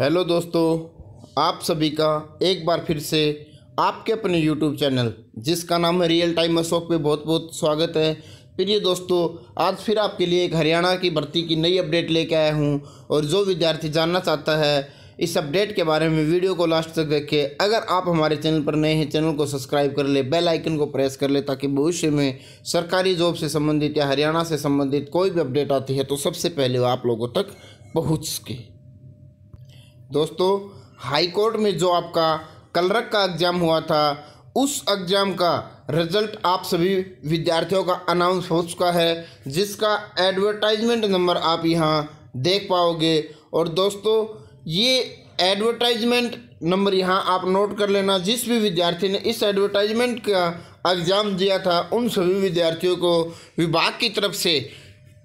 hello दोस्तों आप सभी का एक बार फिर से आपके अपने यूट्यूब चैनल जिसका नाम है रियल टाइम अशोक पे बहुत बहुत स्वागत है प्रिय दोस्तों आज फिर आपके लिए एक हरियाणा की भर्ती की नई अपडेट लेके आया हूँ और जो विद्यार्थी जानना चाहता है इस अपडेट के बारे में वीडियो को लास्ट तक देखें अगर आप हमारे चैनल पर नए हैं चैनल को सब्सक्राइब कर ले बेल आइकन को प्रेस कर ले ताकि भविष्य में सरकारी जॉब से संबंधित या हरियाणा से संबंधित कोई भी अपडेट आती है तो सबसे पहले वो आप लोगों तक पहुँच सके दोस्तों हाई कोर्ट में जो आपका कलरक का एग्ज़ाम हुआ था उस एग्ज़ाम का रिजल्ट आप सभी विद्यार्थियों का अनाउंस हो चुका है जिसका एडवर्टाइजमेंट नंबर आप यहाँ देख पाओगे और दोस्तों ये एडवर्टाइजमेंट नंबर यहाँ आप नोट कर लेना जिस भी विद्यार्थी ने इस एडवर्टाइजमेंट का एग्ज़ाम दिया था उन सभी विद्यार्थियों को विभाग की तरफ से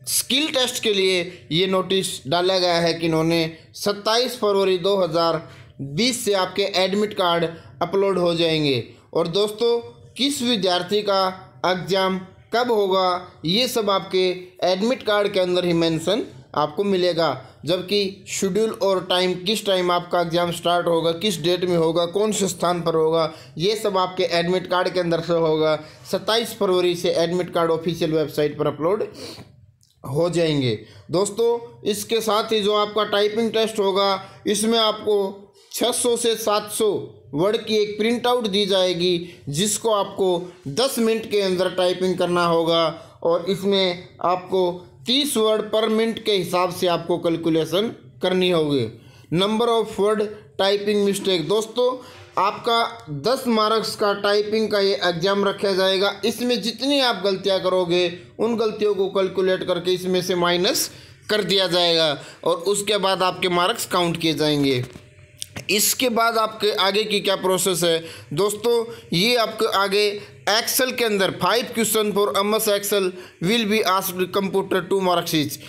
स्किल टेस्ट के लिए ये नोटिस डाला गया है कि इन्होंने 27 फरवरी 2020 से आपके एडमिट कार्ड अपलोड हो जाएंगे और दोस्तों किस विद्यार्थी का एग्ज़ाम कब होगा ये सब आपके एडमिट कार्ड के अंदर ही मेंशन आपको मिलेगा जबकि शेड्यूल और टाइम किस टाइम आपका एग्ज़ाम स्टार्ट होगा किस डेट में होगा कौन से स्थान पर होगा ये सब आपके एडमिट कार्ड के अंदर से होगा 27 फरवरी से एडमिट कार्ड ऑफिशियल वेबसाइट पर अपलोड हो जाएंगे दोस्तों इसके साथ ही जो आपका टाइपिंग टेस्ट होगा इसमें आपको 600 से 700 वर्ड की एक प्रिंट आउट दी जाएगी जिसको आपको 10 मिनट के अंदर टाइपिंग करना होगा और इसमें आपको 30 वर्ड पर मिनट के हिसाब से आपको कैलकुलेशन करनी होगी number of word typing mistake दोस्तों आपका 10 मार्क्स का टाइपिंग का ये एग्ज़ाम रखा जाएगा इसमें जितनी आप गलतियां करोगे उन गलतियों को कैलकुलेट करके इसमें से माइनस कर दिया जाएगा और उसके बाद आपके मार्क्स काउंट किए जाएंगे इसके बाद आपके आगे की क्या प्रोसेस है दोस्तों ये आपके आगे एक्सेल के अंदर five question for M S excel will be asked computer two marks each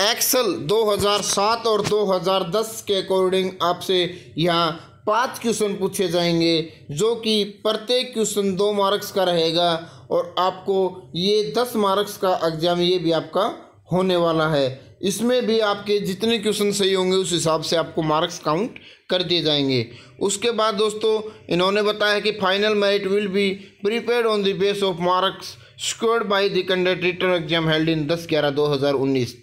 excel 2007 और 2010 के अकॉर्डिंग आपसे यहाँ पाँच क्वेश्चन पूछे जाएंगे जो कि प्रत्येक क्वेश्चन दो मार्क्स का रहेगा और आपको ये दस मार्क्स का एग्ज़ाम ये भी आपका होने वाला है इसमें भी आपके जितने क्वेश्चन सही होंगे उस हिसाब से आपको मार्क्स काउंट कर दिए जाएंगे उसके बाद दोस्तों इन्होंने बताया कि final merit will be prepared on the base of marks secured by the conduct written exam held in दस ग्यारह दो हज़ार उन्नीस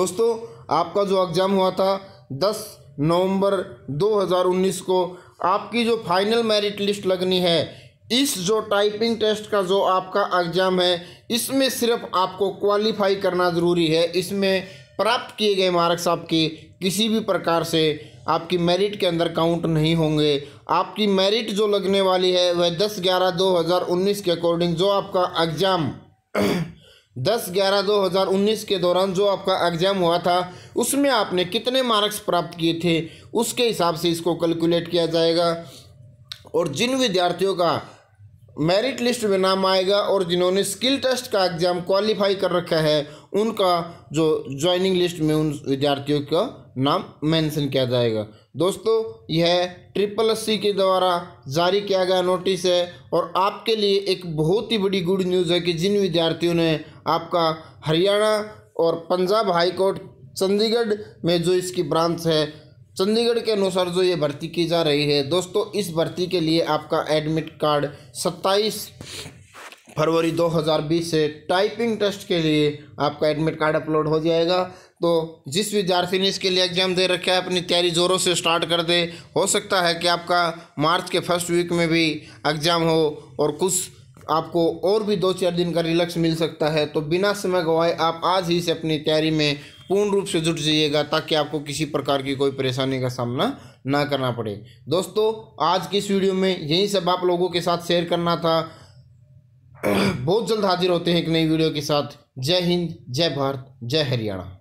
दोस्तों आपका जो एग्ज़ाम हुआ था दस नवंबर 2019 को आपकी जो फाइनल मेरिट लिस्ट लगनी है इस जो टाइपिंग टेस्ट का जो आपका एग्ज़ाम है इसमें सिर्फ आपको क्वालिफाई करना ज़रूरी है इसमें प्राप्त किए गए मार्क्स आपके किसी भी प्रकार से आपकी मेरिट के अंदर काउंट नहीं होंगे आपकी मेरिट जो लगने वाली है वह दस ग्यारह दो हज़ार उन्नीस के अकॉर्डिंग जो आपका एग्ज़ाम दस ग्यारह दो हज़ार उन्नीस के दौरान जो आपका एग्ज़ाम हुआ था उसमें आपने कितने मार्क्स प्राप्त किए थे उसके हिसाब से इसको कैलकुलेट किया जाएगा और जिन विद्यार्थियों का मेरिट लिस्ट में नाम आएगा और जिन्होंने स्किल टेस्ट का एग्ज़ाम क्वालिफाई कर रखा है उनका जो ज्वाइनिंग लिस्ट में उन विद्यार्थियों का नाम मेंशन किया जाएगा दोस्तों यह ट्रिपल सी के द्वारा जारी किया गया नोटिस है और आपके लिए एक बहुत ही बड़ी गुड न्यूज़ है कि जिन विद्यार्थियों ने आपका हरियाणा और पंजाब हाईकोर्ट चंडीगढ़ में जो इसकी ब्रांच है चंडीगढ़ के अनुसार जो ये भर्ती की जा रही है दोस्तों इस भर्ती के लिए आपका एडमिट कार्ड सत्ताईस फरवरी 2020 से टाइपिंग टेस्ट के लिए आपका एडमिट कार्ड अपलोड हो जाएगा तो जिस विद्यार्थी ने इसके लिए एग्ज़ाम दे रखा है अपनी तैयारी ज़ोरों से स्टार्ट कर दे हो सकता है कि आपका मार्च के फर्स्ट वीक में भी एग्ज़ाम हो और कुछ आपको और भी दो चार दिन का रिलैक्स मिल सकता है तो बिना समय गवाए आप आज ही से अपनी तैयारी में पूर्ण रूप से जुट जाइएगा ताकि आपको किसी प्रकार की कोई परेशानी का सामना ना करना पड़े दोस्तों आज की इस वीडियो में यही सब आप लोगों के साथ शेयर करना था बहुत जल्द हाजिर होते हैं एक नई वीडियो के साथ जय हिंद जय भारत जय हरियाणा